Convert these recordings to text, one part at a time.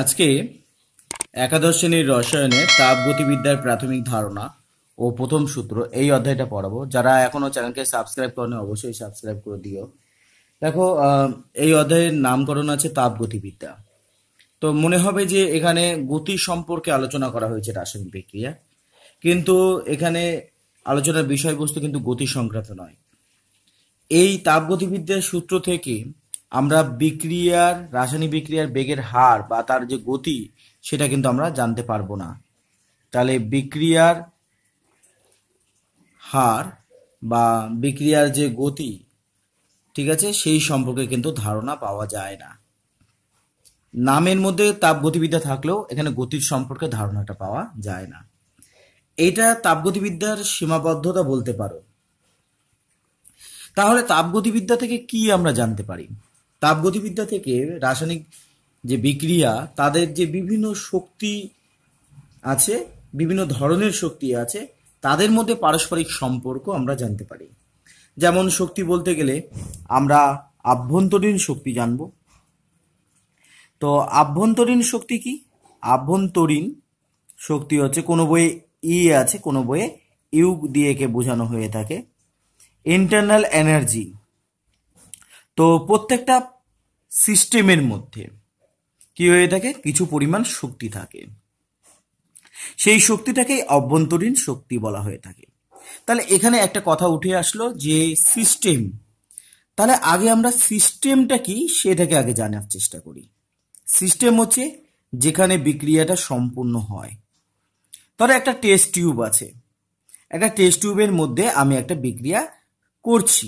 আজকে একাদশ শ্রেণীর রসায়নে তাপ গতিবিদ্যার প্রাথমিক ধারণা ও প্রথম সূত্র এই অধ্যায়টা পড়াবো যারা এখনও চ্যানেলকে সাবস্ক্রাইব করেন অবশ্যই সাবস্ক্রাইব করে দিও দেখো এই অধ্যায়ের নামকরণ আছে তাপ গতিবিদ্যা তো মনে হবে যে এখানে গতি সম্পর্কে আলোচনা করা হয়েছে রাসায়নিক বিক্রিয়া কিন্তু এখানে আলোচনার বিষয়বস্তু কিন্তু গতি সংক্রান্ত নয় এই তাপগতিবিদ্যার সূত্র থেকে আমরা বিক্রিয়ার রাসায়নিক বিক্রিয়ার বেগের হার বা তার যে গতি সেটা কিন্তু আমরা জানতে পারবো না তাহলে বিক্রিয়ার হার বা বিক্রিয়ার যে গতি ঠিক আছে সেই সম্পর্কে কিন্তু ধারণা পাওয়া যায় না নামের মধ্যে তাপগতিবিদ্যা থাকলেও এখানে গতির সম্পর্কে ধারণাটা পাওয়া যায় না এটা তাপগতিবিদ্যার সীমাবদ্ধতা বলতে পারো তাহলে তাপগতিবিদ্যা থেকে কি আমরা জানতে পারি তাপগতিবিদ্যা থেকে রাসায়নিক যে বিক্রিয়া তাদের যে বিভিন্ন শক্তি আছে বিভিন্ন ধরনের শক্তি আছে তাদের মধ্যে পারস্পরিক সম্পর্ক আমরা জানতে পারি যেমন শক্তি বলতে গেলে আমরা আভ্যন্তরীণ শক্তি জানব তো আভ্যন্তরীণ শক্তি কি আভ্যন্তরীণ শক্তি হচ্ছে কোনো বইয়ে ই e আছে কোনো বইয়ে ইউ দিয়ে কে বোঝানো হয়ে থাকে ইন্টারনাল এনার্জি তো প্রত্যেকটা সিস্টেমের মধ্যে কি হয়ে থাকে কিছু পরিমাণ শক্তি থাকে সেই শক্তিটাকেই অভ্যন্তরীণ শক্তি বলা হয়ে থাকে তাহলে এখানে একটা কথা উঠে আসলো যে সিস্টেম তাহলে আগে আমরা সিস্টেমটা কি সেটাকে আগে জানার চেষ্টা করি সিস্টেম হচ্ছে যেখানে বিক্রিয়াটা সম্পূর্ণ হয় তাহলে একটা টেস্ট টিউব আছে একটা টেস্ট টিউবের মধ্যে আমি একটা বিক্রিয়া করছি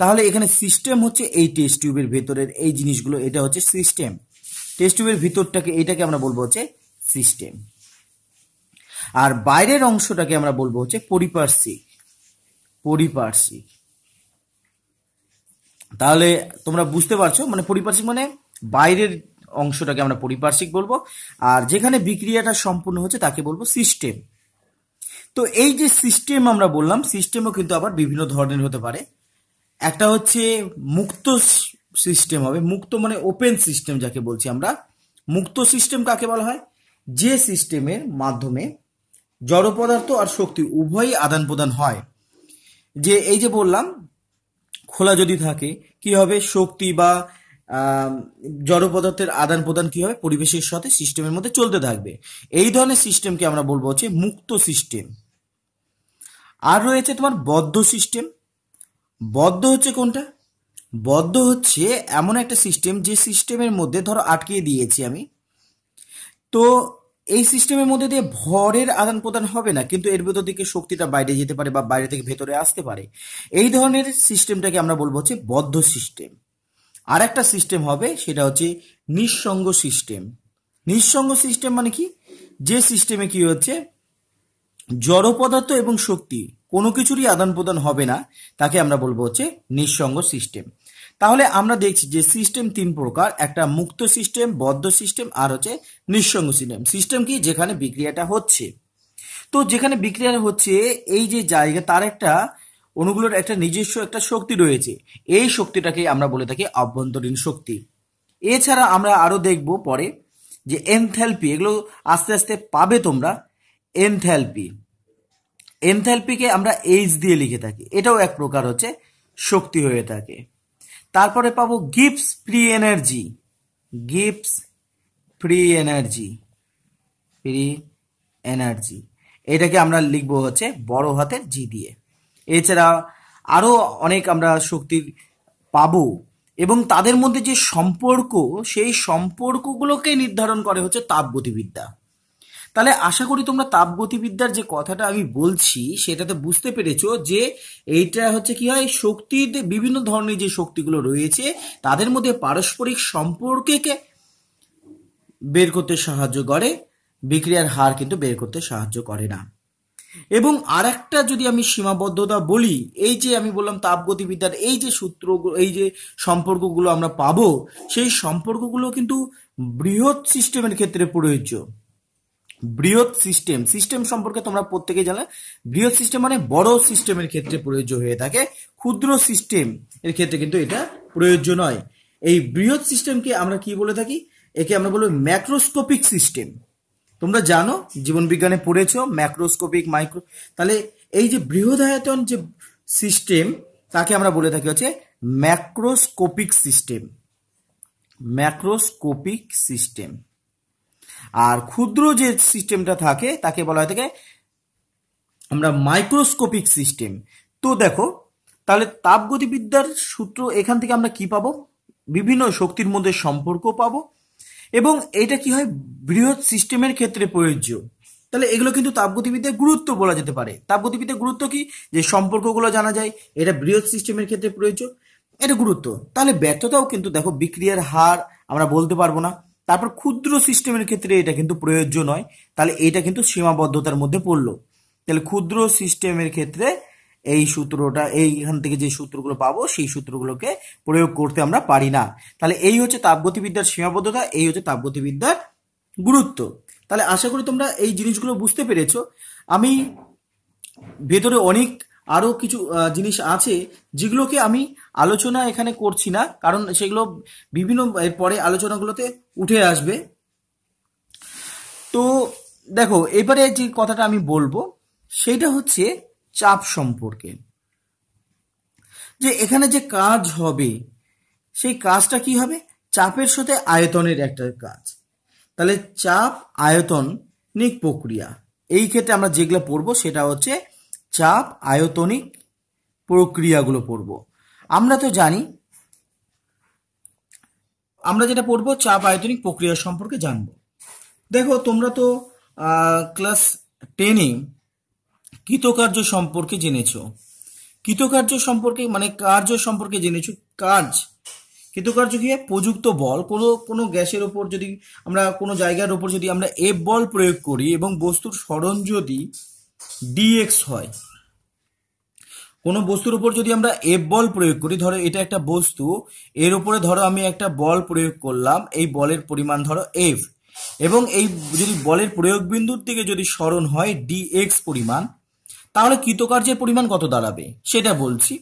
তাহলে এখানে সিস্টেম হচ্ছে এই টেস্ট টিউবের ভেতরের এই জিনিসগুলো এটা হচ্ছে সিস্টেম টেস্ট টিউবের ভিতরটাকে এটাকে আমরা বলবো হচ্ছে সিস্টেম আর বাইরের অংশটাকে আমরা বলবো হচ্ছে পরিপার্শ্বিক পরিপার্শ্বিক তাহলে তোমরা বুঝতে পারছো মানে পরিপার্শ্বিক মানে বাইরের অংশটাকে আমরা পরিপার্শ্বিক বলবো আর যেখানে বিক্রিয়াটা সম্পূর্ণ হচ্ছে তাকে বলবো সিস্টেম তো এই যে সিস্টেম আমরা বললাম সিস্টেমও কিন্তু আবার বিভিন্ন ধরনের হতে পারে একটা হচ্ছে মুক্ত সিস্টেম হবে মুক্ত মানে ওপেন সিস্টেম যাকে বলছি আমরা মুক্ত সিস্টেম কাকে বলা হয় যে সিস্টেমের মাধ্যমে জড় পদার্থ আর শক্তি উভয়ই আদান প্রদান হয় যে এই যে বললাম খোলা যদি থাকে কি হবে শক্তি বা জড় পদার্থের আদান প্রদান কি হবে পরিবেশের সাথে সিস্টেমের মধ্যে চলতে থাকবে এই ধরনের সিস্টেমকে আমরা বলবো হচ্ছে মুক্ত সিস্টেম আর রয়েছে তোমার বদ্ধ সিস্টেম বদ্ধ হচ্ছে কোনটা বদ্ধ হচ্ছে এমন একটা সিস্টেম যে সিস্টেমের মধ্যে ধরো আটকিয়ে দিয়েছি আমি তো এই সিস্টেমের মধ্যে দিয়ে ভরের আদান প্রদান হবে না কিন্তু এর ভেতর থেকে শক্তিটা বাইরে যেতে পারে বা বাইরে থেকে ভেতরে আসতে পারে এই ধরনের সিস্টেমটাকে আমরা বলবো হচ্ছে বদ্ধ সিস্টেম আর একটা সিস্টেম হবে সেটা হচ্ছে নিঃসঙ্গ সিস্টেম নিঃসঙ্গ সিস্টেম মানে কি যে সিস্টেমে কি হচ্ছে জড় পদার্থ এবং শক্তি কোনো কিছুরই আদান প্রদান হবে না তাকে আমরা বলবো হচ্ছে নিঃসঙ্গ সিস্টেম তাহলে আমরা দেখছি যে সিস্টেম তিন প্রকার একটা মুক্ত সিস্টেম বদ্ধ সিস্টেম আর হচ্ছে নিঃসঙ্গ সিস্টেম সিস্টেম কি যেখানে বিক্রিয়াটা হচ্ছে তো যেখানে বিক্রিয়া হচ্ছে এই যে জায়গা তার একটা অনুগুলোর একটা নিজস্ব একটা শক্তি রয়েছে এই শক্তিটাকে আমরা বলে থাকি অভ্যন্তরীণ শক্তি এছাড়া আমরা আরও দেখব পরে যে এনথ্যালপি এগুলো আস্তে আস্তে পাবে তোমরা এনথ্যালপি এনথ্যালপিকে আমরা এইচ দিয়ে লিখে থাকি এটাও এক প্রকার হচ্ছে শক্তি হয়ে থাকে তারপরে পাবো Gibbs free energy Gibbs free energy free energy এটাকে আমরা লিখবো হচ্ছে বড় হাতের জি দিয়ে এছাড়া আরও অনেক আমরা শক্তির পাব এবং তাদের মধ্যে যে সম্পর্ক সেই সম্পর্কগুলোকে নির্ধারণ করে হচ্ছে তাপগতিবিদ্যা তাহলে আশা করি তোমরা তাপগতিবিদ্যার যে কথাটা আমি বলছি সেটাতে বুঝতে পেরেছ যে এইটা হচ্ছে কি হয় শক্তির বিভিন্ন ধরনের যে শক্তিগুলো রয়েছে তাদের মধ্যে পারস্পরিক সম্পর্কে বের করতে সাহায্য করে বিক্রিয়ার হার কিন্তু বের করতে সাহায্য করে না এবং আর একটা যদি আমি সীমাবদ্ধতা বলি এই যে আমি বললাম তাপগতিবিদ্যার এই যে সূত্র এই যে সম্পর্কগুলো আমরা পাবো সেই সম্পর্কগুলো কিন্তু বৃহৎ সিস্টেমের ক্ষেত্রে প্রযোজ্য বৃহৎ সিস্টেম সিস্টেম সম্পর্কে তোমরা প্রত্যেকে জানা বৃহৎ সিস্টেম মানে বড় সিস্টেমের ক্ষেত্রে প্রযোজ্য হয়ে থাকে ক্ষুদ্র সিস্টেম এর ক্ষেত্রে কিন্তু এটা প্রযোজ্য নয় এই বৃহৎ সিস্টেমকে আমরা কি বলে থাকি একে আমরা বলবো ম্যাক্রোস্কোপিক সিস্টেম তোমরা জানো জীবন বিজ্ঞানে পড়েছ ম্যাক্রোস্কোপিক মাইক্রো তাহলে এই যে বৃহদায়তন যে সিস্টেম তাকে আমরা বলে থাকি হচ্ছে ম্যাক্রোস্কোপিক সিস্টেম ম্যাক্রোস্কোপিক সিস্টেম আর ক্ষুদ্র যে সিস্টেমটা থাকে তাকে বলা হয় থাকে আমরা মাইক্রোস্কোপিক সিস্টেম তো দেখো তাহলে তাপগতিবিদ্যার সূত্র এখান থেকে আমরা কি পাবো বিভিন্ন শক্তির মধ্যে সম্পর্ক পাবো এবং এটা কি হয় বৃহৎ সিস্টেমের ক্ষেত্রে প্রযোজ্য তাহলে এগুলো কিন্তু তাপগতিবিদ্যার গুরুত্ব বলা যেতে পারে তাপগতিবিদ্যার গুরুত্ব কি যে সম্পর্কগুলো জানা যায় এটা বৃহৎ সিস্টেমের ক্ষেত্রে প্রযোজ্য এটা গুরুত্ব তাহলে ব্যর্থতাও কিন্তু দেখো বিক্রিয়ার হার আমরা বলতে পারবো না তারপর ক্ষুদ্র সিস্টেমের ক্ষেত্রে এটা কিন্তু প্রযোজ্য নয় তাহলে এটা কিন্তু সীমাবদ্ধতার মধ্যে পড়লো তাহলে ক্ষুদ্র সিস্টেমের ক্ষেত্রে এই সূত্রটা এইখান থেকে যে সূত্রগুলো পাবো সেই সূত্রগুলোকে প্রয়োগ করতে আমরা পারি না তাহলে এই হচ্ছে তাপগতিবিদ্যার সীমাবদ্ধতা এই হচ্ছে তাপগতিবিদ্যার গুরুত্ব তাহলে আশা করি তোমরা এই জিনিসগুলো বুঝতে পেরেছ আমি ভেতরে অনেক আরও কিছু জিনিস আছে যেগুলোকে আমি আলোচনা এখানে করছি না কারণ সেগুলো বিভিন্ন পরে আলোচনাগুলোতে উঠে আসবে তো দেখো এবারে যে কথাটা আমি বলবো সেটা হচ্ছে চাপ সম্পর্কে যে এখানে যে কাজ হবে সেই কাজটা কি হবে চাপের সাথে আয়তনের একটা কাজ তাহলে চাপ আয়তনিক প্রক্রিয়া এই ক্ষেত্রে আমরা যেগুলো পড়বো সেটা হচ্ছে চাপ আয়তনিক প্রক্রিয়াগুলো পড়ব আমরা তো জানি আমরা যেটা পড়ব চাপ আয়তনিক প্রক্রিয়া সম্পর্কে জানব দেখো তোমরা তো ক্লাস টেনে কৃতকার্য সম্পর্কে জেনেছ কৃতকার্য সম্পর্কে মানে কার্য সম্পর্কে জেনেছ কাজ কৃতকার্য কি প্রযুক্ত বল কোনো কোনো গ্যাসের ওপর যদি আমরা কোনো জায়গার ওপর যদি আমরা এফ বল প্রয়োগ করি এবং বস্তুর স্মরণ যদি ডিএক্স হয় কোনো বস্তুর উপর যদি আমরা এফ বল প্রয়োগ করি ধরো এটা একটা বস্তু এর উপরে ধরো আমি একটা বল প্রয়োগ করলাম এই বলের পরিমাণ ধরো এফ এবং এই যদি বলের প্রয়োগ বিন্দুর থেকে যদি স্মরণ হয় ডিএক্স পরিমাণ তাহলে কৃতকার্যের পরিমাণ কত দাঁড়াবে সেটা বলছি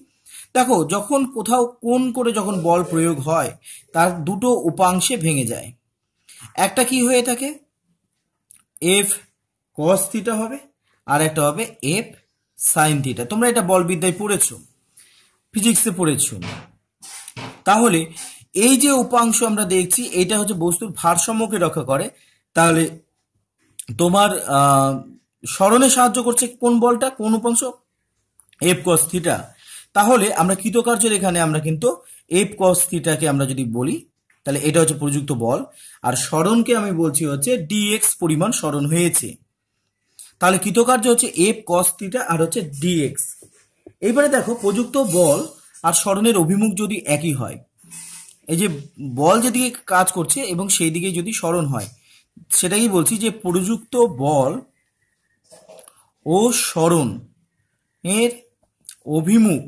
দেখো যখন কোথাও কোন করে যখন বল প্রয়োগ হয় তার দুটো উপাংশে ভেঙে যায় একটা কি হয়ে থাকে এফ কস থিটা হবে আর একটা হবে এফ সাইন থিটা তোমরা এটা বলবিদ্যায় পড়েছো ফিজিক্সে পড়েছো তাহলে এই যে উপাংশ আমরা দেখছি এটা হচ্ছে বস্তুর ভারসাম্যকে রক্ষা করে তাহলে তোমার স্মরণে সাহায্য করছে কোন বলটা কোন উপাংশ এফ কস থিটা তাহলে আমরা কৃতকার্যের এখানে আমরা কিন্তু এফ কস থিটাকে আমরা যদি বলি তাহলে এটা হচ্ছে প্রযুক্ত বল আর স্মরণকে আমি বলছি হচ্ছে ডিএক্স পরিমাণ স্মরণ হয়েছে তাহলে কৃতকার্য হচ্ছে এফ কস থিটা আর হচ্ছে ডিএক্স এইবারে দেখো প্রযুক্ত বল আর স্মরণের অভিমুখ যদি একই হয় এই যে বল যেদিকে কাজ করছে এবং সেই দিকে যদি স্মরণ হয় সেটাই বলছি যে প্রযুক্ত বল ও স্মরণ এর অভিমুখ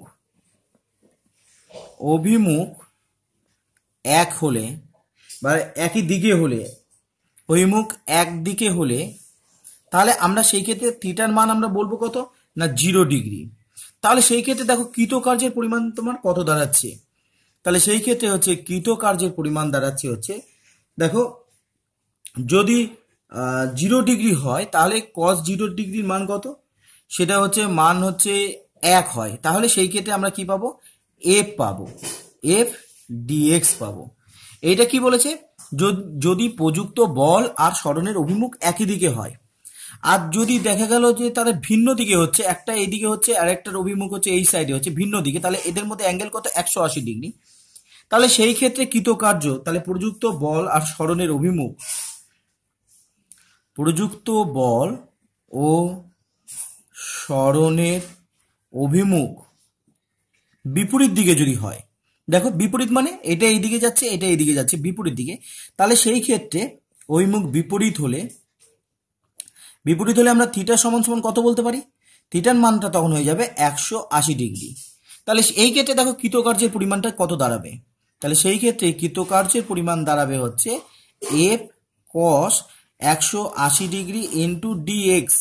অভিমুখ এক হলে বা একই দিকে হলে অভিমুখ একদিকে হলে তাহলে আমরা সেই ক্ষেত্রে থিটার মান আমরা বলবো কত না জিরো ডিগ্রি তাহলে সেই ক্ষেত্রে দেখো কৃতকার্যের পরিমাণ তোমার কত দাঁড়াচ্ছে তাহলে সেই ক্ষেত্রে হচ্ছে কৃতকার্যের পরিমাণ দাঁড়াচ্ছে হচ্ছে দেখো যদি জিরো ডিগ্রি হয় তাহলে কস জিরো ডিগ্রির মান কত সেটা হচ্ছে মান হচ্ছে এক হয় তাহলে সেই ক্ষেত্রে আমরা কি পাবো এফ পাবো এফ ডিএক্স পাবো এইটা কি বলেছে যদি প্রযুক্ত বল আর স্মরণের অভিমুখ একই দিকে হয় আর যদি দেখা গেল যে তাদের ভিন্ন দিকে হচ্ছে একটা এদিকে হচ্ছে আর একটা অভিমুখ হচ্ছে এই সাইডে হচ্ছে ভিন্ন দিকে তাহলে এদের মধ্যে অ্যাঙ্গেল কত একশো আশি ডিগ্রি তাহলে সেই ক্ষেত্রে কৃতকার্য তাহলে প্রযুক্ত বল আর স্মরণের অভিমুখ প্রযুক্ত বল ও স্মরণের অভিমুখ বিপরীত দিকে যদি হয় দেখো বিপরীত মানে এটা এইদিকে যাচ্ছে এটা এইদিকে যাচ্ছে বিপরীত দিকে তাহলে সেই ক্ষেত্রে অভিমুখ বিপরীত হলে বিপরীত হলে আমরা থিটার সমান সমান কত বলতে পারি থিটার মানটা তখন হয়ে যাবে একশো আশি ডিগ্রি তাহলে এই ক্ষেত্রে দেখো কৃতকার্যের পরিমাণটা কত দাঁড়াবে তাহলে সেই ক্ষেত্রে কৃতকার্যের পরিমাণ দাঁড়াবে হচ্ছে এফ কস একশো আশি ডিগ্রি ইন্টু ডি এক্স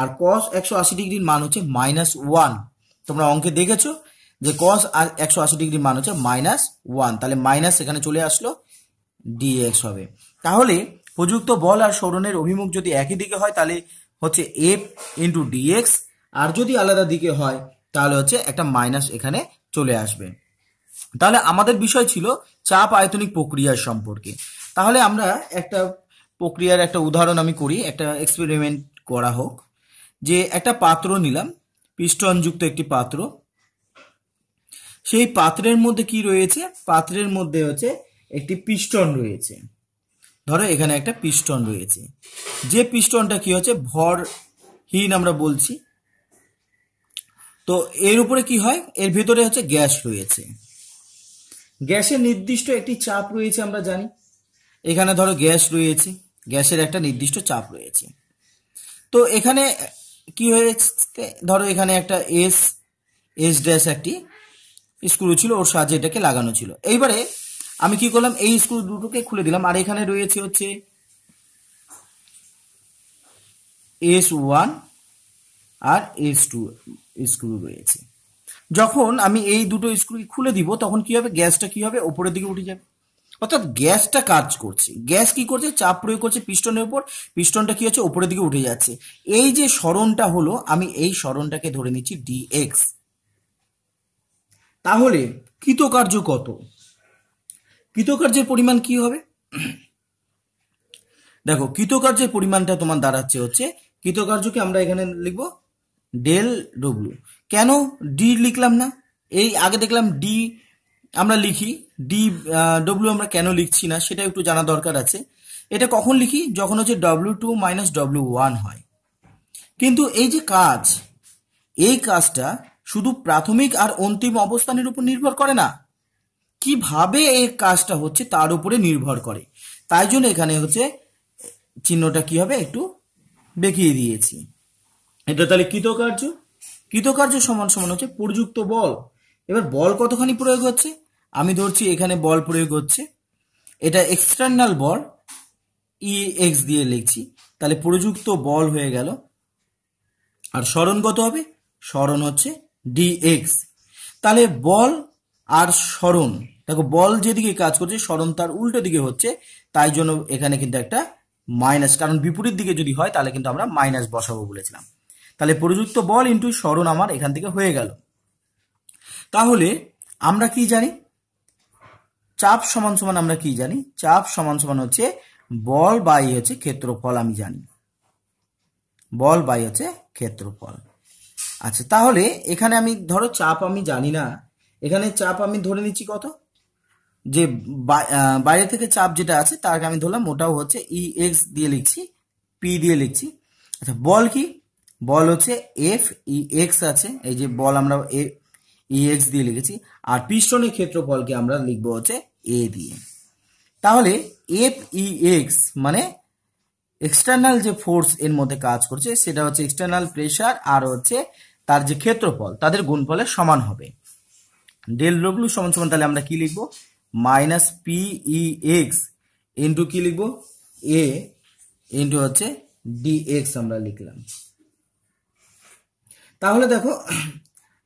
আর কস একশো আশি ডিগ্রির মান হচ্ছে মাইনাস ওয়ান তোমরা অঙ্কে দেখেছো যে কস একশো আশি ডিগ্রির মান হচ্ছে মাইনাস ওয়ান তাহলে মাইনাস এখানে চলে আসলো ডি এক্স হবে তাহলে প্রযুক্ত বল আর সরণের অভিমুখ যদি একই দিকে হয় তাহলে হচ্ছে এফ ইন্টু ডিএক্স আর যদি আলাদা দিকে হয় তাহলে হচ্ছে একটা মাইনাস এখানে চলে আসবে তাহলে আমাদের বিষয় ছিল চাপ আয়তনিক প্রক্রিয়ার সম্পর্কে তাহলে আমরা একটা প্রক্রিয়ার একটা উদাহরণ আমি করি একটা এক্সপেরিমেন্ট করা হোক যে একটা পাত্র নিলাম পিষ্টনযুক্ত একটি পাত্র সেই পাত্রের মধ্যে কি রয়েছে পাত্রের মধ্যে হচ্ছে একটি পিষ্টন রয়েছে ধরো এখানে একটা পিস্টন রয়েছে যে পিস্টনটা কি হচ্ছে ভরহীন আমরা বলছি তো এর উপরে কি হয় এর ভেতরে হচ্ছে গ্যাস রয়েছে গ্যাসের নির্দিষ্ট একটি চাপ রয়েছে আমরা জানি এখানে ধরো গ্যাস রয়েছে গ্যাসের একটা নির্দিষ্ট চাপ রয়েছে তো এখানে কি হয়েছে ধরো এখানে একটা এস এস ড্যাশ একটি স্ক্রু ছিল ওর সাহায্যে এটাকে লাগানো ছিল এইবারে আমি কি করলাম এই স্ক্রু দুটোকে খুলে দিলাম আর এখানে রয়েছে হচ্ছে এস ওয়ান আর এস টু স্ক্রু রয়েছে যখন আমি এই দুটো স্ক্রু খুলে দিব তখন কি হবে গ্যাসটা কি হবে ওপরের দিকে উঠে যাবে অর্থাৎ গ্যাসটা কাজ করছে গ্যাস কি করছে চাপ প্রয়োগ করছে পিস্টনের উপর পিস্টনটা কি হচ্ছে ওপরের দিকে উঠে যাচ্ছে এই যে সরণটা হলো আমি এই সরণটাকে ধরে নিচ্ছি ডিএক্স তাহলে কৃতকার্য কত কৃতকার্যের পরিমাণ কি হবে দেখো কৃতকার্যের পরিমাণটা তোমার দাঁড়াচ্ছে হচ্ছে কৃতকার্যকে আমরা এখানে লিখব ডেল ডব্লু কেন ডি লিখলাম না এই আগে দেখলাম ডি আমরা লিখি ডি ডব্লিউ আমরা কেন লিখছি না সেটা একটু জানা দরকার আছে এটা কখন লিখি যখন হচ্ছে W two minus W one হয় কিন্তু এই যে কাজ এই কাজটা শুধু প্রাথমিক আর অন্তিম অবস্থানের উপর নির্ভর করে না কিভাবে এই কাজটা হচ্ছে তার উপরে নির্ভর করে তাই জন্য এখানে হচ্ছে চিহ্নটা কি হবে একটু বেঁকিয়ে দিয়েছি এটা তাহলে কৃতকার্য কৃতকার্য সমান সমান হচ্ছে প্রযুক্ত বল এবার বল কতখানি প্রয়োগ হচ্ছে আমি ধরছি এখানে বল প্রয়োগ হচ্ছে এটা এক্সটার্নাল বল ই e এক্স দিয়ে লিখছি তাহলে প্রযুক্ত বল হয়ে গেল আর স্মরণ কত হবে স্মরণ হচ্ছে ডি এক্স তাহলে বল আর স্মরণ দেখো বল যেদিকে কাজ করছে স্মরণ তার উল্টো দিকে হচ্ছে তাই জন্য এখানে কিন্তু একটা মাইনাস কারণ বিপরীত দিকে যদি হয় তাহলে কিন্তু আমরা মাইনাস বসাবো বলেছিলাম তাহলে প্রযুক্ত বল ইন্টু স্মরণ আমার এখান থেকে হয়ে গেল তাহলে আমরা কি জানি চাপ সমান সমান আমরা কি জানি চাপ সমান সমান হচ্ছে বল বাই হচ্ছে ক্ষেত্রফল আমি জানি বল বাই হচ্ছে ক্ষেত্রফল আচ্ছা তাহলে এখানে আমি ধরো চাপ আমি জানি না এখানে চাপ আমি ধরে নিচ্ছি কত যে বাইরে থেকে চাপ যেটা আছে তাকে আমি ধরলাম ওটাও হচ্ছে ই e এক্স দিয়ে লিখছি পি দিয়ে লিখছি আচ্ছা বল কি বল হচ্ছে এফ ই এক্স আছে এই যে বল আমরা এ ই e এক্স দিয়ে লিখেছি আর পৃষ্ঠনের ক্ষেত্রফলকে আমরা লিখবো হচ্ছে এ দিয়ে তাহলে এফ ই এক্স মানে এক্সটার্নাল যে ফোর্স এর মধ্যে কাজ করছে সেটা হচ্ছে এক্সটার্নাল প্রেশার আর হচ্ছে তার যে ক্ষেত্রফল তাদের গুণফলের সমান হবে ডেল ডব্লু সমান সমান তাহলে আমরা কি লিখবো মাইনাস পিই এক্স ইন্টু কি লিখবো এ ইন্টু হচ্ছে এক্স আমরা লিখলাম তাহলে দেখো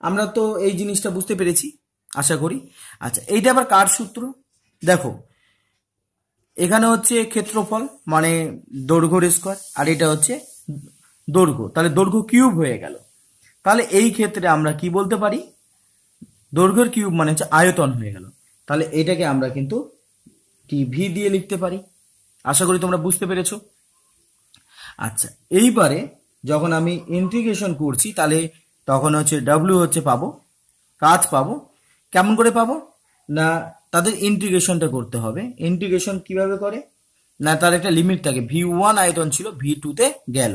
আমরা তো এই জিনিসটা বুঝতে পেরেছি আশা করি আচ্ছা এইটা আবার কার সূত্র দেখো এখানে হচ্ছে ক্ষেত্রফল মানে দৈর্ঘ্যর স্কোয়ার আর এটা হচ্ছে দৈর্ঘ্য তাহলে দৈর্ঘ্য কিউব হয়ে গেল তাহলে এই ক্ষেত্রে আমরা কি বলতে পারি দৈর্ঘ্যর কিউব মানে হচ্ছে আয়তন হয়ে গেল তাহলে এটাকে আমরা কিন্তু কি ভি দিয়ে লিখতে পারি আশা করি তোমরা বুঝতে পেরেছ আচ্ছা এইবারে যখন আমি ইন্টিগ্রেশন করছি তাহলে তখন হচ্ছে ডাব্লিউ হচ্ছে পাবো কাজ পাবো কেমন করে পাবো না তাদের ইন্টিগ্রেশনটা করতে হবে ইন্টিগ্রেশন কিভাবে করে না তার একটা লিমিট থাকে ভি ওয়ান আয়তন ছিল ভি টুতে গেল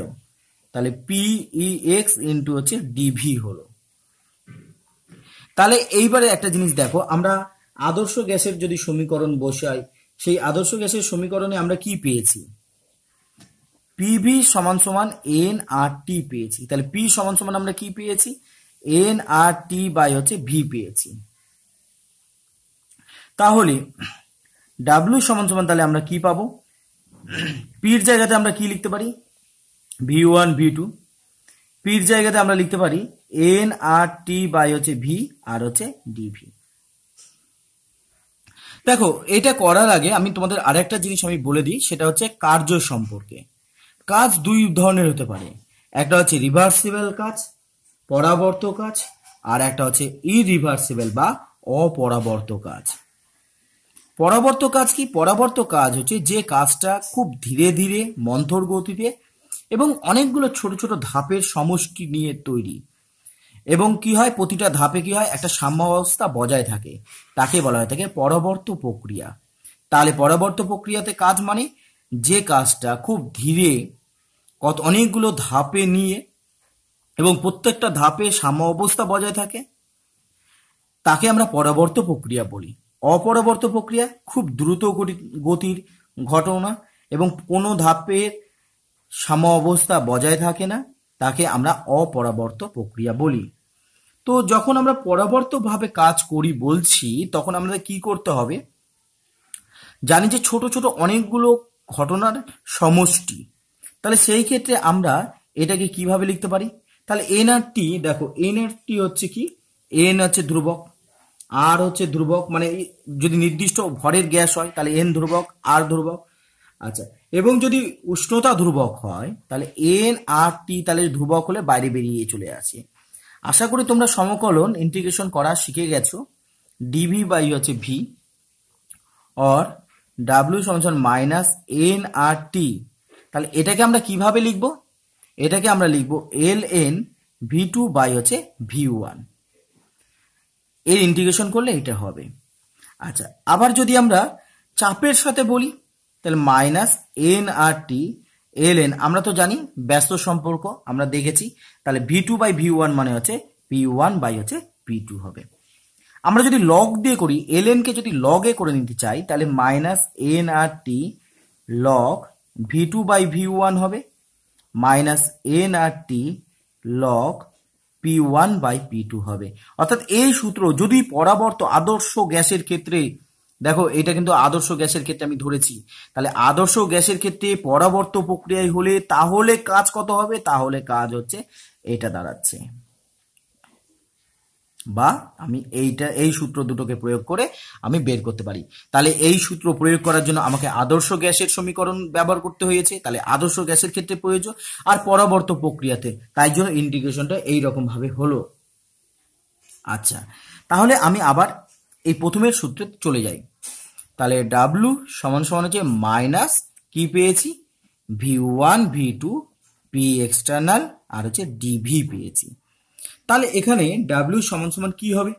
তাহলে পিই এক্স ইন্টু হচ্ছে ডিভি হলো তাহলে এইবারে একটা জিনিস দেখো আমরা আদর্শ গ্যাসের যদি সমীকরণ বসাই সেই আদর্শ গ্যাসের সমীকরণে আমরা কি পেয়েছি পিভি সমান সমান এন আর টি পেয়েছি তাহলে পি সমান সমান আমরা কি পেয়েছি এন আর টি বাই হচ্ছে ভি পেয়েছি তাহলে ডাব্লিউ সমান সমান তাহলে আমরা কি পাবো পির জায়গাতে আমরা কি লিখতে পারি ভি ওয়ান ভি টু পির জায়গাতে আমরা লিখতে পারি এন আর টি বাই হচ্ছে ভি আর হচ্ছে ডিভি দেখো এটা করার আগে আমি তোমাদের আরেকটা জিনিস আমি বলে দিই সেটা হচ্ছে কার্য সম্পর্কে কাজ দুই ধরনের হতে পারে একটা হচ্ছে রিভার্সিবল কাজ পরাবর্ত কাজ আর একটা হচ্ছে ইরিভার্সিবল বা অপরাবর্ত কাজ পরাবর্ত কাজ কি পরাবর্ত কাজ হচ্ছে যে কাজটা খুব ধীরে ধীরে মন্থর গতিতে এবং অনেকগুলো ছোট ছোট ধাপের সমষ্টি নিয়ে তৈরি এবং কি হয় প্রতিটা ধাপে কি হয় একটা সাম্যাবস্থা বজায় থাকে তাকে বলা হয় থাকে পরবর্ত প্রক্রিয়া তাহলে পরবর্ত প্রক্রিয়াতে কাজ মানে যে কাজটা খুব ধীরে কত অনেকগুলো ধাপে নিয়ে এবং প্রত্যেকটা ধাপে সাম্যাবস্থা বজায় থাকে তাকে আমরা পরবর্ত প্রক্রিয়া বলি অপরবর্ত প্রক্রিয়া খুব দ্রুত গতির ঘটনা এবং কোনো ধাপের সাম্য অবস্থা বজায় থাকে না তাকে আমরা অপরাবর্ত প্রক্রিয়া বলি তো যখন আমরা পরাবর্তভাবে কাজ করি বলছি তখন আমাদের কি করতে হবে জানি যে ছোট ছোট অনেকগুলো ঘটনার সমষ্টি তাহলে সেই ক্ষেত্রে আমরা এটাকে কিভাবে লিখতে পারি তাহলে এন আরটি দেখো এন আরটি হচ্ছে কি এন হচ্ছে ধ্রুবক আর হচ্ছে ধ্রুবক মানে যদি নির্দিষ্ট ভরের গ্যাস হয় তাহলে এন ধ্রুবক আর ধ্রুবক আচ্ছা এবং যদি উষ্ণতা ধ্রুবক হয় তাহলে এন আর টি তাহলে ধ্রুবক হলে বাইরে বেরিয়ে চলে আসে আশা করি তোমরা সমকলন ইন্টিগ্রেশন করা শিখে গেছো ডিভি বাই হচ্ছে ভি অর ডাব্লিউ সমান মাইনাস এন আর টি তাহলে এটাকে আমরা কিভাবে লিখব এটাকে আমরা লিখব L N V two by হচ্ছে ভি ওয়ান এর ইন্টিগ্রেশন করলে এটা হবে আচ্ছা আবার যদি আমরা চাপের সাথে বলি তাহলে minus N R T L N আমরা তো জানি ব্যস্ত সম্পর্ক আমরা দেখেছি তাহলে V two by V one মানে হচ্ছে পি ওয়ান বাই হচ্ছে পি টু হবে আমরা যদি লগ দিয়ে করি এল কে যদি লগে করে নিতে চাই তাহলে minus N R T log V two by V one হবে minus N R T log P one by P two হবে অর্থাৎ এই সূত্র যদি পরাবর্ত আদর্শ গ্যাসের ক্ষেত্রে দেখো এটা কিন্তু আদর্শ গ্যাসের ক্ষেত্রে আমি ধরেছি তাহলে আদর্শ গ্যাসের ক্ষেত্রে পরাবর্ত প্রক্রিয়ায় হলে তাহলে কাজ কত হবে তাহলে কাজ হচ্ছে এটা দাঁড়াচ্ছে বা আমি এইটা এই সূত্র দুটোকে প্রয়োগ করে আমি বের করতে পারি তাহলে এই সূত্র প্রয়োগ করার জন্য আমাকে আদর্শ গ্যাসের সমীকরণ ব্যবহার করতে হয়েছে তাহলে আদর্শ গ্যাসের ক্ষেত্রে প্রয়োজন আর পরাবর্ত প্রক্রিয়াতে তাই জন্য ইন্টিগ্রেশনটা এইরকমভাবে হলো আচ্ছা তাহলে আমি আবার এই প্রথমের সূত্রে চলে যাই তাহলে ডাব্লু সমান সমান হচ্ছে মাইনাস কি পেয়েছি V one V two P external আর হচ্ছে ডিভি পেয়েছি তাহলে এখানে ডাব্লিউ সমান সমান কি হবে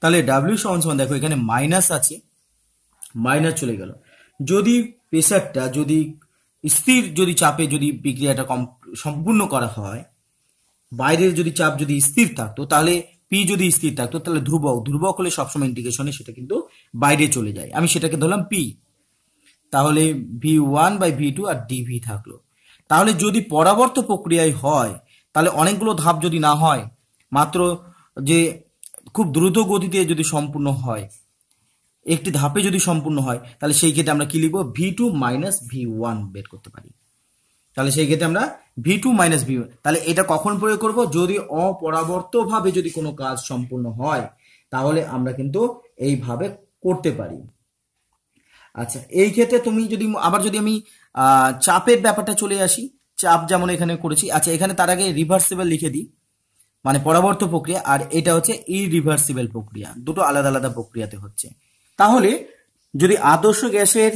তাহলে ডাব্লিউ সমান সমান দেখো এখানে মাইনাস আছে মাইনাস চলে গেল যদি প্রেশারটা যদি স্থির যদি চাপে যদি বিক্রিয়াটা কম সম্পূর্ণ করা হয় বাইরের যদি চাপ যদি স্থির থাকতো তাহলে পি যদি স্থির থাকতো তাহলে ধ্রুবক ধ্রুবক হলে সবসময় ইন্ডিকেশনে সেটা কিন্তু বাইরে চলে যায় আমি সেটাকে ধরলাম পি তাহলে V one by V two আর ডিভি থাকলো তাহলে যদি পরাবর্ত প্রক্রিয়ায় হয় তাহলে অনেকগুলো ধাপ যদি না হয় মাত্র যে খুব দ্রুত গতিতে যদি সম্পূর্ণ হয় একটি ধাপে যদি সম্পূর্ণ হয় তাহলে সেই ক্ষেত্রে আমরা কি লিখব V two minus V one বের করতে পারি তাহলে সেই ক্ষেত্রে আমরা ভি টু মাইনাস ভি তাহলে এটা কখন প্রয়োগ করব যদি অপরাবর্তভাবে যদি কোনো কাজ সম্পূর্ণ হয় তাহলে আমরা কিন্তু এইভাবে করতে পারি আচ্ছা এই ক্ষেত্রে তুমি যদি আবার যদি আমি চাপের ব্যাপারটা চলে আসি চাপ যেমন এখানে করেছি আচ্ছা এখানে তার আগে রিভার্সিবল লিখে দিই মানে পরাবর্ত প্রক্রিয়া আর এটা হচ্ছে ইরিভার্সিবল প্রক্রিয়া দুটো আলাদা আলাদা প্রক্রিয়াতে হচ্ছে তাহলে যদি আদর্শ গ্যাসের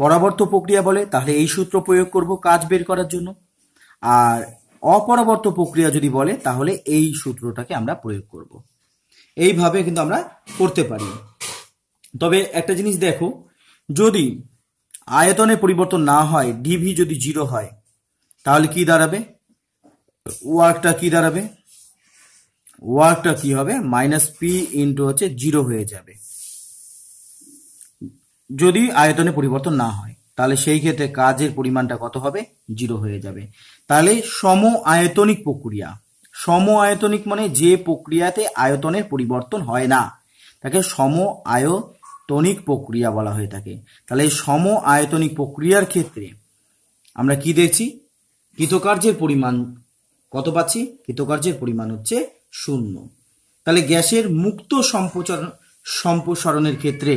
পরাবর্ত প্রক্রিয়া বলে তাহলে এই সূত্র প্রয়োগ করব কাজ বের করার জন্য আর অপরাবর্ত প্রক্রিয়া যদি বলে তাহলে এই সূত্রটাকে আমরা প্রয়োগ করব। এইভাবে কিন্তু আমরা করতে পারি তবে একটা জিনিস দেখো যদি আয়তনে পরিবর্তন না হয় ডিভি যদি জিরো হয় তাহলে কি দাঁড়াবে ওয়ার্কটা কি দাঁড়াবে ওয়ার্কটা কি হবে মাইনাস পি ইন্টু হচ্ছে জিরো হয়ে যাবে যদি আয়তনে পরিবর্তন না হয় তাহলে সেই ক্ষেত্রে কাজের পরিমাণটা কত হবে জিরো হয়ে যাবে তাহলে সম আয়তনিক প্রক্রিয়া সম আয়তনিক মানে যে প্রক্রিয়াতে আয়তনের পরিবর্তন হয় না তাকে সম আয়তনিক প্রক্রিয়া বলা হয়ে থাকে তাহলে এই সম আয়তনিক প্রক্রিয়ার ক্ষেত্রে আমরা কি দেখছি কৃতকার্যের পরিমাণ কত পাচ্ছি কৃতকার্যের পরিমাণ হচ্ছে শূন্য তাহলে গ্যাসের মুক্ত সম্প্রচার সম্প্রসারণের ক্ষেত্রে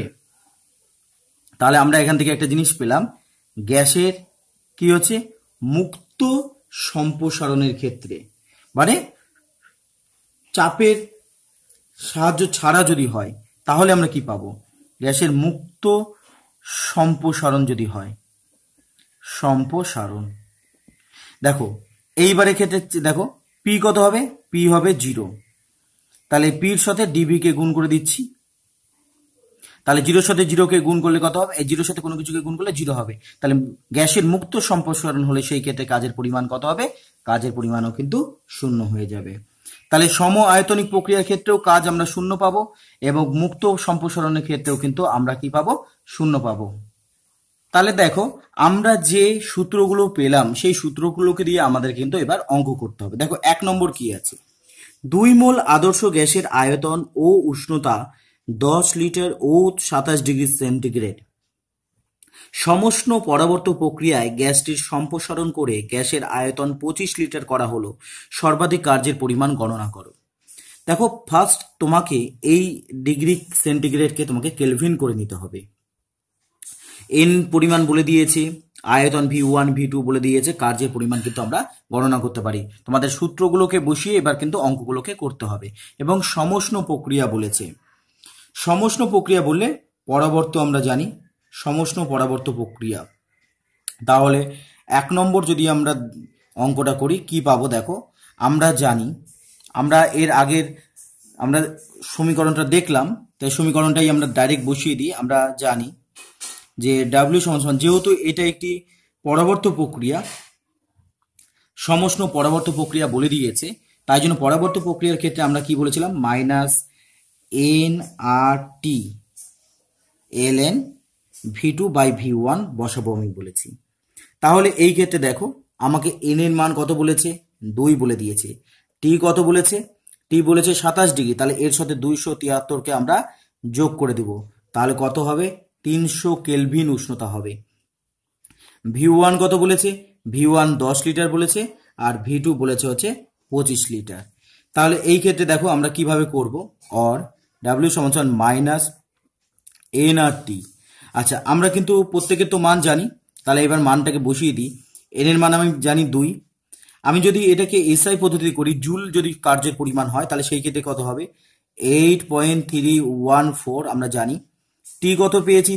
তাহলে আমরা এখান থেকে একটা জিনিস পেলাম গ্যাসের কি হচ্ছে মুক্ত সম্প্রসারণের ক্ষেত্রে মানে চাপের সাহায্য ছাড়া যদি হয় তাহলে আমরা কি পাবো গ্যাসের মুক্ত সম্প্রসারণ যদি হয় সম্প্রসারণ দেখো এইবারের ক্ষেত্রে দেখো পি কত হবে পি হবে জিরো তাহলে পির সাথে কে গুণ করে দিচ্ছি তাহলে জিরোর সাথে জিরোকে গুণ করলে কত হবে এই জিরোর সাথে কোনো কিছুকে গুণ করলে জিরো হবে তাহলে গ্যাসের মুক্ত সম্প্রসারণ হলে সেই ক্ষেত্রে কাজের পরিমাণ কত হবে কাজের পরিমাণও কিন্তু শূন্য হয়ে যাবে তাহলে সম আয়তনিক প্রক্রিয়ার ক্ষেত্রেও কাজ আমরা শূন্য পাবো এবং মুক্ত সম্প্রসারণের ক্ষেত্রেও কিন্তু আমরা কি পাবো শূন্য পাবো তাহলে দেখো আমরা যে সূত্রগুলো পেলাম সেই সূত্রগুলোকে দিয়ে আমাদের কিন্তু এবার অঙ্ক করতে হবে দেখো এক নম্বর কি আছে দুই মোল আদর্শ গ্যাসের আয়তন ও উষ্ণতা দশ লিটার ও সাতাশ ডিগ্রি সেন্টিগ্রেড সমষ্ণ পরাবর্ত প্রক্রিয়ায় গ্যাসটির সম্প্রসারণ করে গ্যাসের আয়তন পঁচিশ লিটার করা হলো সর্বাধিক কার্যের পরিমাণ গণনা করো দেখো ফার্স্ট তোমাকে এই ডিগ্রি সেন্টিগ্রেডকে তোমাকে কেলভিন করে নিতে হবে এন পরিমাণ বলে দিয়েছে আয়তন ভি ওয়ান ভি টু বলে দিয়েছে কার্যের পরিমাণ কিন্তু আমরা গণনা করতে পারি তোমাদের সূত্রগুলোকে বসিয়ে এবার কিন্তু অঙ্কগুলোকে করতে হবে এবং সমষ্ণ প্রক্রিয়া বলেছে সমষ্ণ প্রক্রিয়া বললে পরাবর্ত আমরা জানি সমষ্ণ পরাবর্ত প্রক্রিয়া তাহলে এক নম্বর যদি আমরা অঙ্কটা করি কি পাবো দেখো আমরা জানি আমরা এর আগের আমরা সমীকরণটা দেখলাম তাই সমীকরণটাই আমরা ডাইরেক্ট বসিয়ে দিই আমরা জানি যে ডাব্লিউ সমান যেহেতু এটা একটি পরাবর্ত প্রক্রিয়া সমষ্ণ পরাবর্ত প্রক্রিয়া বলে দিয়েছে তাই জন্য পরাবর্ত প্রক্রিয়ার ক্ষেত্রে আমরা কি বলেছিলাম minus N R T L N V two by V one বসাবো আমি বলেছি তাহলে এই ক্ষেত্রে দেখো আমাকে এন এর মান কত বলেছে দুই বলে দিয়েছে টি কত বলেছে টি বলেছে সাতাশ ডিগ্রি তাহলে এর সাথে দুইশো তিয়াত্তরকে আমরা যোগ করে দেব তাহলে কত হবে তিনশো কেলভিন উষ্ণতা হবে ভি ওয়ান কত বলেছে ভি ওয়ান দশ লিটার বলেছে আর ভি টু বলেছে হচ্ছে পঁচিশ লিটার তাহলে এই ক্ষেত্রে দেখো আমরা কিভাবে করব অর ডাব্লিউ সমান মাইনাস এনআরটি আচ্ছা আমরা কিন্তু প্রত্যেকের তো মান জানি তাহলে এবার মানটাকে বসিয়ে দিই এন এর মান আমি জানি দুই আমি যদি এটাকে এসআই পদ্ধতিতে করি জুল যদি কার্যের পরিমাণ হয় তাহলে সেই ক্ষেত্রে কত হবে eight point three one four আমরা জানি টি কত পেয়েছি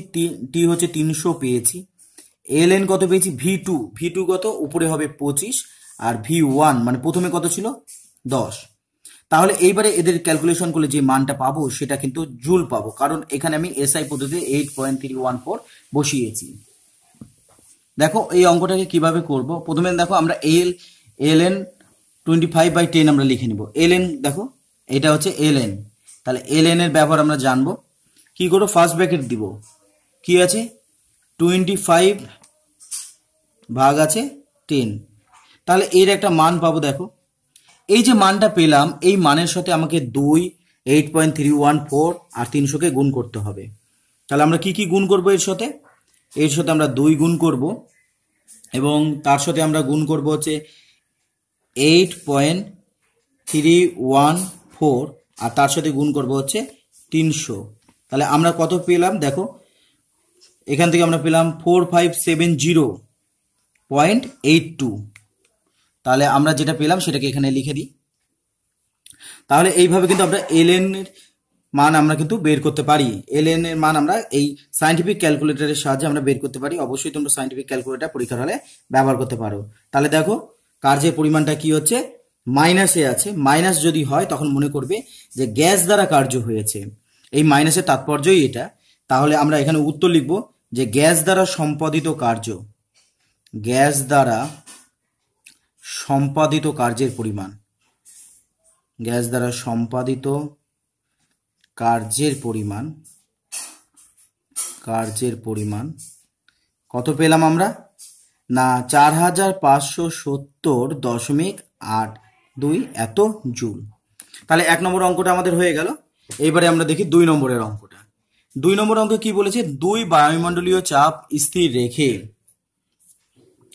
টি হচ্ছে তিনশো পেয়েছি এল এন কত পেয়েছি ভি টু ভি টু কত উপরে হবে পঁচিশ আর ভি ওয়ান মানে প্রথমে কত ছিল দশ তাহলে এইবারে এদের ক্যালকুলেশন করলে যে মানটা পাবো সেটা কিন্তু জুল পাবো কারণ এখানে আমি এসআই পদ্ধতিতে eight point three one four বসিয়েছি দেখো এই অঙ্কটাকে কিভাবে করব প্রথমে দেখো আমরা L L N twenty five by ten আমরা লিখে নেব এল এন দেখো এটা হচ্ছে এল এন তাহলে এল এন এর ব্যবহার আমরা জানবো কি করবো ফার্স্ট ব্র্যাকেট দিব কি আছে টোয়েন্টি ফাইভ ভাগ আছে টেন তাহলে এর একটা মান পাবো দেখো এই যে মানটা পেলাম এই মানের সাথে আমাকে দুই eight point three one four আর তিনশোকে গুণ করতে হবে তাহলে আমরা কি কি গুণ করব এর সাথে এর সাথে আমরা দুই গুণ করব এবং তার সাথে আমরা গুণ করব হচ্ছে eight point three one four আর তার সাথে গুণ করব হচ্ছে তিনশো তাহলে আমরা কত পেলাম দেখো এখান থেকে আমরা পেলাম four five seven zero point eight two তাহলে আমরা যেটা পেলাম সেটাকে এখানে লিখে দিই তাহলে এইভাবে কিন্তু আমরা এলএন এর মান আমরা কিন্তু বের করতে পারি এলএন এর মান আমরা এই সাইন্টিফিক ক্যালকুলেটরের সাহায্যে আমরা বের করতে পারি অবশ্যই তোমরা সাইন্টিফিক ক্যালকুলেটার পরীক্ষার হলে ব্যবহার করতে পারো তাহলে দেখো কার্যের পরিমাণটা কি হচ্ছে মাইনাসে আছে মাইনাস যদি হয় তখন মনে করবে যে গ্যাস দ্বারা কার্য হয়েছে এই মাইনাসের তাৎপর্যই এটা তাহলে আমরা এখানে উত্তর লিখব যে গ্যাস দ্বারা সম্পাদিত কার্য গ্যাস দ্বারা সম্পাদিত কার্যের পরিমাণ গ্যাস দ্বারা সম্পাদিত কার্যের পরিমাণ কার্যের পরিমাণ কত পেলাম আমরা না চার হাজার পাঁচশো সত্তর দশমিক আট দুই এত জুল তাহলে এক নম্বর অঙ্কটা আমাদের হয়ে গেল এবারে আমরা দেখি দুই নম্বরের অঙ্কটা দুই নম্বর অঙ্ক কি বলেছে দুই বায়ুমণ্ডলীয় চাপ স্থির রেখে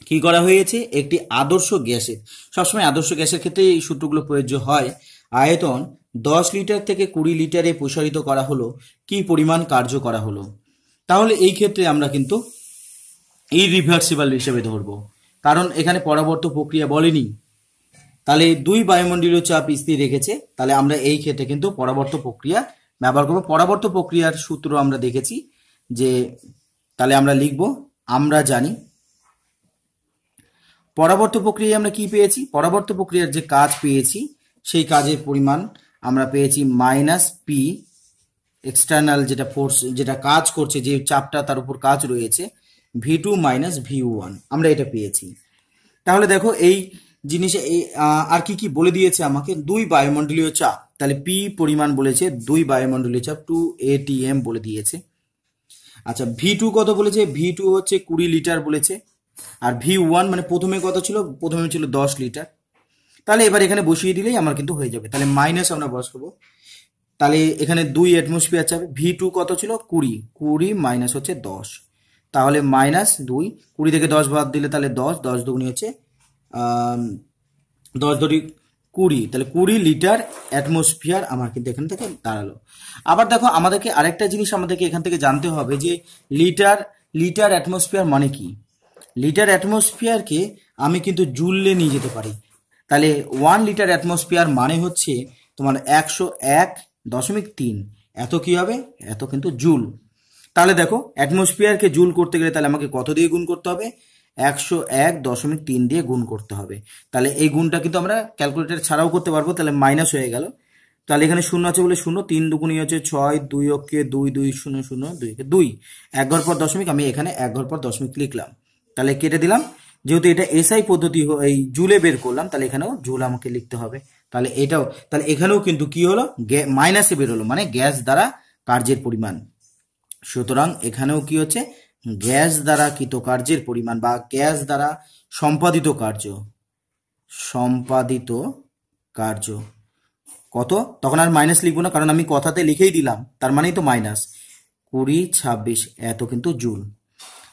কি করা হয়েছে একটি আদর্শ গ্যাসের সবসময় আদর্শ গ্যাসের ক্ষেত্রে এই সূত্রগুলো প্রযোজ্য হয় আয়তন দশ লিটার থেকে কুড়ি লিটারে প্রসারিত করা হলো কি পরিমাণ কার্য করা হলো তাহলে এই ক্ষেত্রে আমরা কিন্তু এই রিভার্সিবল হিসেবে ধরবো কারণ এখানে পরাবর্ত প্রক্রিয়া বলেনি তাহলে দুই বায়ুমণ্ডলীয় চাপ স্থির রেখেছে তাহলে আমরা এই ক্ষেত্রে কিন্তু পরাবর্ত প্রক্রিয়া ব্যবহার করবো পরাবর্ত প্রক্রিয়ার সূত্র আমরা দেখেছি যে তাহলে আমরা লিখব আমরা জানি পরাবর্ত প্রক্রিয়ায় আমরা কি পেয়েছি পরাবর্ত প্রক্রিয়ার যে কাজ পেয়েছি সেই কাজের পরিমাণ আমরা পেয়েছি মাইনাস পি এক্সটার্নাল যেটা ফোর্স যেটা কাজ করছে যে চাপটা তার উপর কাজ রয়েছে V two minus V one আমরা এটা পেয়েছি তাহলে দেখো এই জিনিসে আর কি কি বলে দিয়েছে আমাকে দুই বায়ুমণ্ডলীয় চাপ তাহলে পি পরিমাণ বলেছে দুই বায়ুমণ্ডলীয় চাপ টু এটিএম বলে দিয়েছে আচ্ছা ভি টু কত বলেছে ভি টু হচ্ছে কুড়ি লিটার বলেছে আর ভি ওয়ান মানে প্রথমে কত ছিল প্রথমে ছিল দশ লিটার তাহলে এবার এখানে বসিয়ে দিলেই আমার কিন্তু হয়ে যাবে তাহলে মাইনাস আমরা বসাবো তাহলে এখানে দুই অ্যাটমসফিয়ার চাপে ভি টু কত ছিল কুড়ি কুড়ি মাইনাস হচ্ছে দশ তাহলে মাইনাস দুই কুড়ি থেকে দশ বাদ দিলে তাহলে দশ দশ দুগুনি হচ্ছে দশ দুটি কুড়ি তাহলে কুড়ি লিটার অ্যাটমসফিয়ার আমার কিন্তু এখান থেকে দাঁড়ালো আবার দেখো আমাদেরকে আরেকটা জিনিস আমাদেরকে এখান থেকে জানতে হবে যে লিটার লিটার অ্যাটমসফিয়ার মানে কি লিটার অ্যাটমসফিয়ারকে আমি কিন্তু জুললে নিয়ে যেতে পারি তাহলে ওয়ান লিটার অ্যাটমসফিয়ার মানে হচ্ছে তোমার একশো এক দশমিক তিন এত কি হবে এত কিন্তু জুল তাহলে দেখো অ্যাটমসফিয়ারকে জুল করতে গেলে তাহলে আমাকে কত দিয়ে গুণ করতে হবে একশো এক দশমিক তিন দিয়ে গুণ করতে হবে তাহলে এই গুণটা কিন্তু আমরা ক্যালকুলেটার ছাড়াও করতে পারবো তাহলে মাইনাস হয়ে গেল তাহলে এখানে শূন্য আছে বলে শূন্য তিন দুগুণি হচ্ছে ছয় দুই অক্ষে দুই দুই শূন্য শূন্য দুই দুই এক ঘর পর দশমিক আমি এখানে এক ঘর পর দশমিক লিখলাম তাহলে কেটে দিলাম যেহেতু এটা এসআই পদ্ধতি এই জুলে বের করলাম তাহলে এখানেও জুল আমাকে লিখতে হবে তাহলে এটাও তাহলে এখানেও কিন্তু কি হলো মাইনাসে বের হলো মানে গ্যাস দ্বারা কার্যের পরিমাণ সুতরাং এখানেও কি হচ্ছে গ্যাস দ্বারা কৃত কার্যের পরিমাণ বা গ্যাস দ্বারা সম্পাদিত কার্য সম্পাদিত কার্য কত তখন আর মাইনাস লিখবো না কারণ আমি কথাতে লিখেই দিলাম তার মানেই তো মাইনাস কুড়ি ছাব্বিশ এত কিন্তু জুল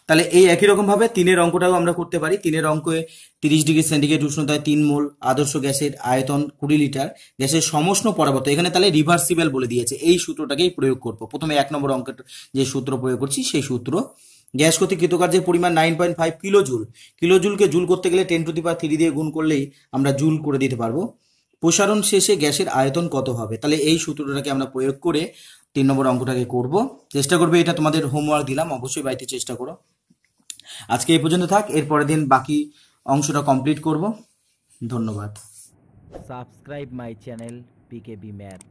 তাহলে এই একই রকমভাবে তিনের অঙ্কটাও আমরা করতে পারি তিনের অঙ্কে তিরিশ ডিগ্রি সেন্টিগ্রেড উষ্ণতায় তিন মোল আদর্শ গ্যাসের আয়তন কুড়ি লিটার গ্যাসের সমস্ত পরাবর্ত এখানে তাহলে রিভার্সিবল বলে দিয়েছে এই সূত্রটাকেই প্রয়োগ করব প্রথমে এক নম্বর অঙ্কের যে সূত্র প্রয়োগ করছি সেই সূত্র গ্যাস গতি কৃতকার্যের পরিমাণ nine point five kilo joule kilo জুলকে জুল করতে গেলে টেন টু দি থ্রি দিয়ে গুণ করলেই আমরা জুল করে দিতে পারবো প্রসারণ শেষে গ্যাসের আয়তন কত হবে তাহলে এই সূত্রটাকে আমরা প্রয়োগ করে তিন নম্বর অঙ্কটাকে করব চেষ্টা করবে এটা তোমাদের হোমওয়ার্ক দিলাম অবশ্যই বাড়িতে চেষ্টা করো আজকে এই পর্যন্ত থাক এরপরের দিন বাকি অংশটা কমপ্লিট করব ধন্যবাদ subscribe my channel PKB math